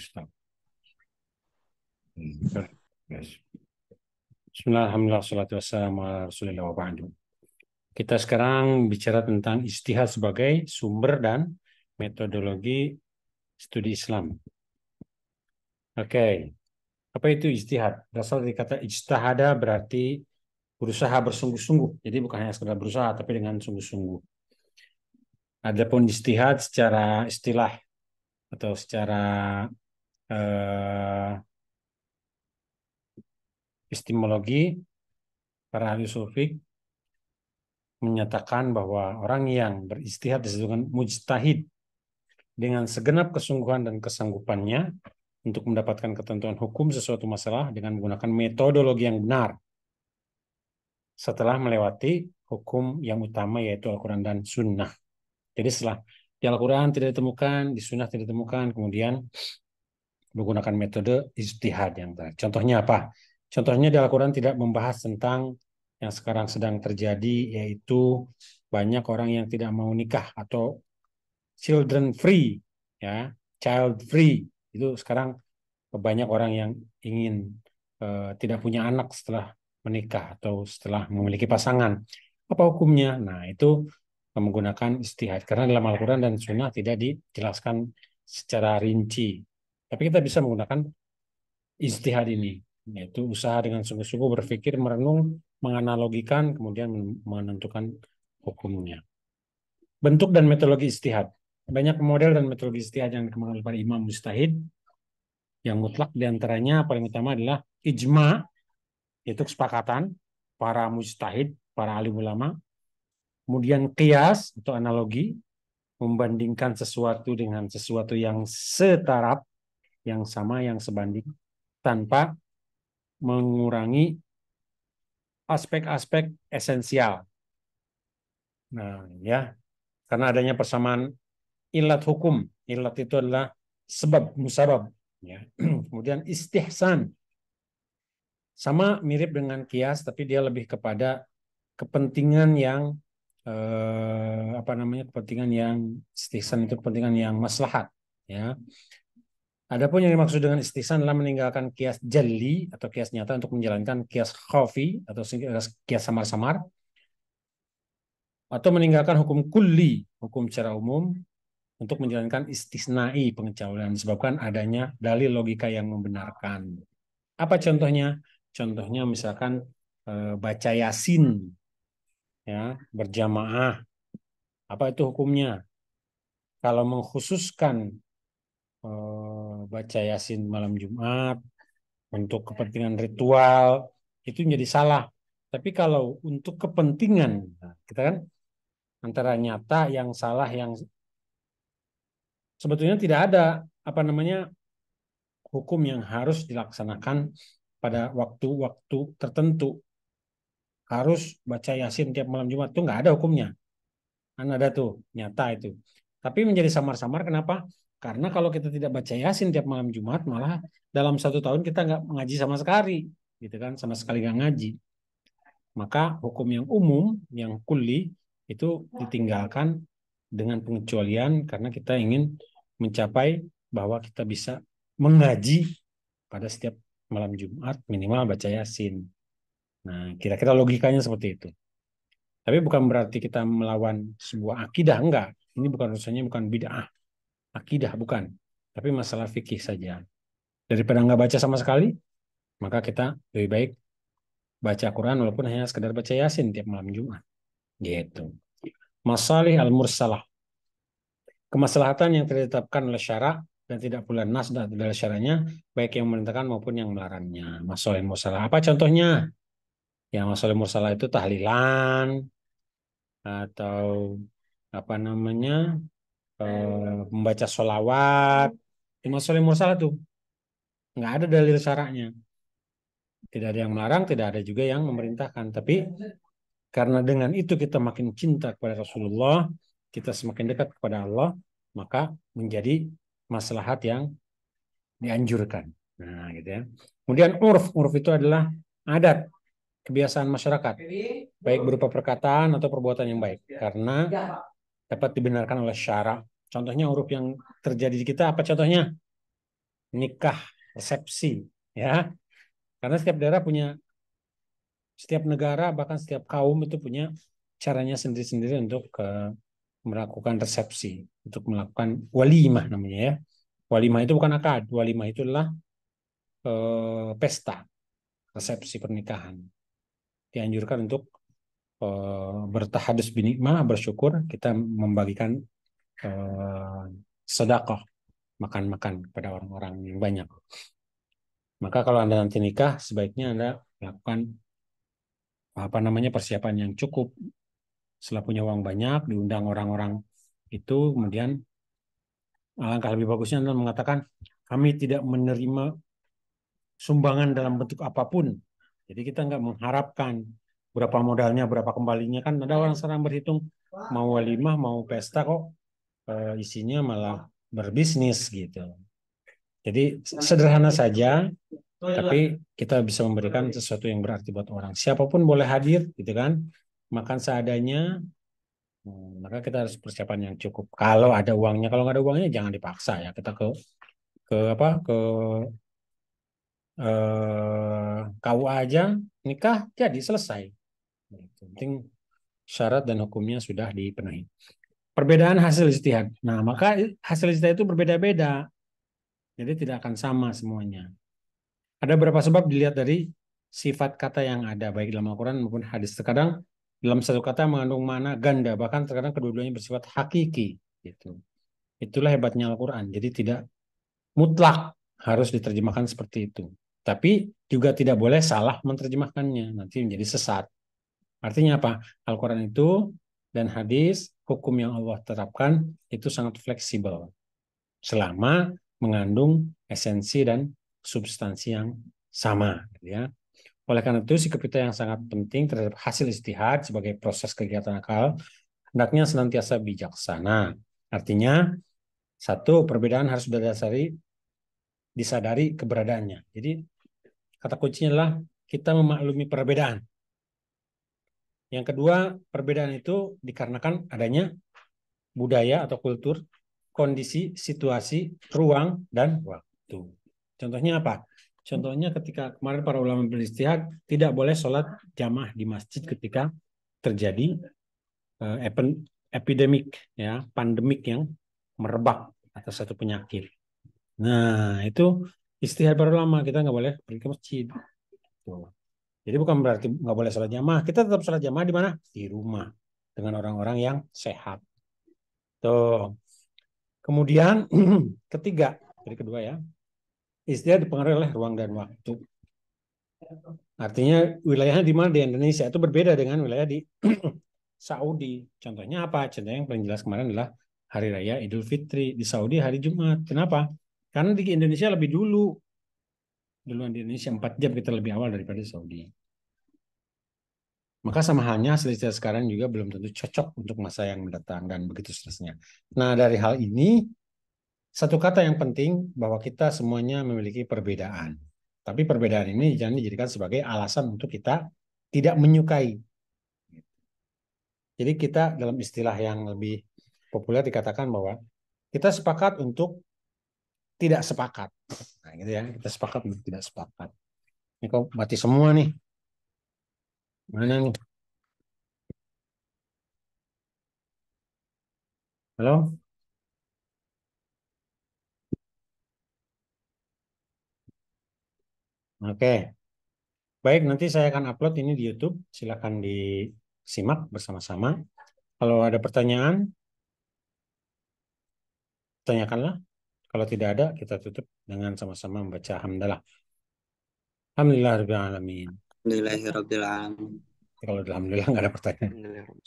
Islam. Hmm, kan? Bismillahirrahmanirrahim. Kita sekarang bicara tentang istihad sebagai sumber dan metodologi studi Islam. Oke. Okay. Apa itu istihad? Berasal dari kata ijtihada berarti berusaha bersungguh-sungguh. Jadi bukan hanya sekedar berusaha tapi dengan sungguh-sungguh. Adapun istihad secara istilah atau secara Eh, epistemologi para ahli sufi menyatakan bahwa orang yang beristihad disebut dengan mujtahid dengan segenap kesungguhan dan kesanggupannya untuk mendapatkan ketentuan hukum sesuatu masalah dengan menggunakan metodologi yang benar setelah melewati hukum yang utama yaitu Al-Quran dan Sunnah. Jadi setelah di Al-Quran tidak ditemukan, di Sunnah tidak ditemukan, kemudian menggunakan metode istihad yang tadi. Contohnya apa? Contohnya di Al-Quran tidak membahas tentang yang sekarang sedang terjadi, yaitu banyak orang yang tidak mau nikah atau children free, ya child free. Itu sekarang banyak orang yang ingin uh, tidak punya anak setelah menikah atau setelah memiliki pasangan. Apa hukumnya? Nah, itu menggunakan istihad. Karena dalam Al-Quran dan Sunnah tidak dijelaskan secara rinci tapi kita bisa menggunakan istihad ini, yaitu usaha dengan sungguh-sungguh berpikir, merenung, menganalogikan, kemudian menentukan hukumnya. Bentuk dan metodologi istihad. Banyak model dan metodologi istihad yang dikembangkan oleh imam mustahid. Yang mutlak diantaranya paling utama adalah ijma, yaitu kesepakatan para mustahid, para alim ulama. Kemudian kias atau analogi, membandingkan sesuatu dengan sesuatu yang setarap, yang sama yang sebanding tanpa mengurangi aspek-aspek esensial. Nah, ya. Karena adanya persamaan ilat hukum. Ilat itu adalah sebab musabab, ya. Kemudian istihsan. Sama mirip dengan kias tapi dia lebih kepada kepentingan yang eh, apa namanya? kepentingan yang istihsan itu kepentingan yang maslahat, ya. Adapun yang dimaksud dengan istisna adalah meninggalkan kias jeli atau kias nyata untuk menjalankan kias khafi atau eh, kias samar-samar atau meninggalkan hukum kuli hukum secara umum untuk menjalankan istisnai pengecualian disebabkan adanya dalil logika yang membenarkan. Apa contohnya? Contohnya misalkan eh, baca Yasin ya, berjamaah. Apa itu hukumnya? Kalau mengkhususkan eh, baca yasin malam Jumat untuk kepentingan ritual itu menjadi salah. Tapi kalau untuk kepentingan nah, kita kan antara nyata yang salah yang sebetulnya tidak ada apa namanya hukum yang harus dilaksanakan pada waktu-waktu tertentu harus baca yasin tiap malam Jumat itu nggak ada hukumnya kan ada tuh nyata itu tapi menjadi samar-samar kenapa karena kalau kita tidak baca Yasin tiap malam Jumat, malah dalam satu tahun kita nggak mengaji sama sekali, gitu kan? Sama sekali nggak ngaji. Maka hukum yang umum, yang kuli itu ditinggalkan dengan pengecualian karena kita ingin mencapai bahwa kita bisa mengaji pada setiap malam Jumat minimal baca Yasin. Nah, kira-kira logikanya seperti itu. Tapi bukan berarti kita melawan sebuah akidah, enggak. Ini bukan urusannya bukan bid'ah akidah bukan, tapi masalah fikih saja. Daripada nggak baca sama sekali, maka kita lebih baik baca Quran walaupun hanya sekedar baca Yasin tiap malam Jumat. Gitu. Masalih al-mursalah. Kemaslahatan yang ditetapkan oleh syara dan tidak pula nas dan tidak syaranya baik yang memerintahkan maupun yang melarangnya. Masalih mursalah. Apa contohnya? Ya masalih mursalah itu tahlilan atau apa namanya Eh, membaca sholawat cuma Soleh mursalah itu nggak ada dalil syaraknya tidak ada yang melarang tidak ada juga yang memerintahkan tapi karena dengan itu kita makin cinta kepada Rasulullah kita semakin dekat kepada Allah maka menjadi maslahat yang dianjurkan nah gitu ya kemudian urf urf itu adalah adat kebiasaan masyarakat baik berupa perkataan atau perbuatan yang baik karena dapat dibenarkan oleh syara. Contohnya huruf yang terjadi di kita apa contohnya? Nikah, resepsi, ya. Karena setiap daerah punya setiap negara bahkan setiap kaum itu punya caranya sendiri-sendiri untuk uh, melakukan resepsi, untuk melakukan walimah namanya ya. Walimah itu bukan akad, walimah itu adalah eh, pesta, resepsi pernikahan. Dianjurkan untuk uh, bertahadus binikmah bersyukur kita membagikan uh, sedekah makan-makan kepada orang-orang yang banyak. Maka kalau Anda nanti nikah, sebaiknya Anda lakukan apa namanya persiapan yang cukup. Setelah punya uang banyak, diundang orang-orang itu, kemudian alangkah lebih bagusnya Anda mengatakan, kami tidak menerima sumbangan dalam bentuk apapun. Jadi kita nggak mengharapkan berapa modalnya, berapa kembalinya kan ada orang sekarang berhitung mau walimah, mau pesta kok uh, isinya malah berbisnis gitu. Jadi sederhana saja, tapi kita bisa memberikan sesuatu yang berarti buat orang. Siapapun boleh hadir, gitu kan? Makan seadanya, hmm, maka kita harus persiapan yang cukup. Kalau ada uangnya, kalau nggak ada uangnya jangan dipaksa ya. Kita ke ke apa? Ke eh, KUA aja, nikah jadi selesai penting syarat dan hukumnya sudah dipenuhi. Perbedaan hasil istihad. Nah, maka hasil istihad itu berbeda-beda. Jadi tidak akan sama semuanya. Ada beberapa sebab dilihat dari sifat kata yang ada baik dalam Al-Qur'an maupun hadis. Terkadang dalam satu kata mengandung mana ganda, bahkan terkadang kedua-duanya bersifat hakiki gitu. Itulah hebatnya Al-Qur'an. Jadi tidak mutlak harus diterjemahkan seperti itu. Tapi juga tidak boleh salah menerjemahkannya, nanti menjadi sesat. Artinya apa? Al-Quran itu dan hadis, hukum yang Allah terapkan itu sangat fleksibel. Selama mengandung esensi dan substansi yang sama. Gitu ya. Oleh karena itu, sikap kita yang sangat penting terhadap hasil istihad sebagai proses kegiatan akal hendaknya senantiasa bijaksana. Artinya, satu, perbedaan harus berdasari disadari keberadaannya. Jadi, kata kuncinya adalah kita memaklumi perbedaan. Yang kedua, perbedaan itu dikarenakan adanya budaya atau kultur, kondisi, situasi, ruang, dan waktu. Contohnya apa? Contohnya ketika kemarin para ulama beristihad tidak boleh sholat jamaah di masjid ketika terjadi eh, epidemik, ya, pandemik yang merebak atas satu penyakit. Nah, itu istihad para ulama kita nggak boleh pergi ke masjid. Jadi bukan berarti nggak boleh sholat jamaah. Kita tetap sholat jamaah di mana? Di rumah dengan orang-orang yang sehat. Tuh. Kemudian ketiga, dari kedua ya, istilah dipengaruhi oleh ruang dan waktu. Artinya wilayahnya di mana di Indonesia itu berbeda dengan wilayah di Saudi. Contohnya apa? Contohnya yang paling jelas kemarin adalah Hari Raya Idul Fitri di Saudi hari Jumat. Kenapa? Karena di Indonesia lebih dulu duluan di Indonesia 4 jam kita lebih awal daripada Saudi. Maka sama halnya hasil riset sekarang juga belum tentu cocok untuk masa yang mendatang dan begitu seterusnya. Nah dari hal ini satu kata yang penting bahwa kita semuanya memiliki perbedaan. Tapi perbedaan ini jangan dijadikan sebagai alasan untuk kita tidak menyukai. Jadi kita dalam istilah yang lebih populer dikatakan bahwa kita sepakat untuk tidak sepakat. Nah, gitu ya, kita sepakat untuk tidak sepakat. Ini kok mati semua nih. Morning. Hello? Oke. Baik, nanti saya akan upload ini di YouTube. Silahkan disimak bersama-sama. Kalau ada pertanyaan, tanyakanlah. Kalau tidak ada, kita tutup dengan sama-sama membaca hamdalah. Alhamdulillah Rabbil Alhamdulillahirrahmanirrahim. alhamdulillah nggak ada pertanyaan.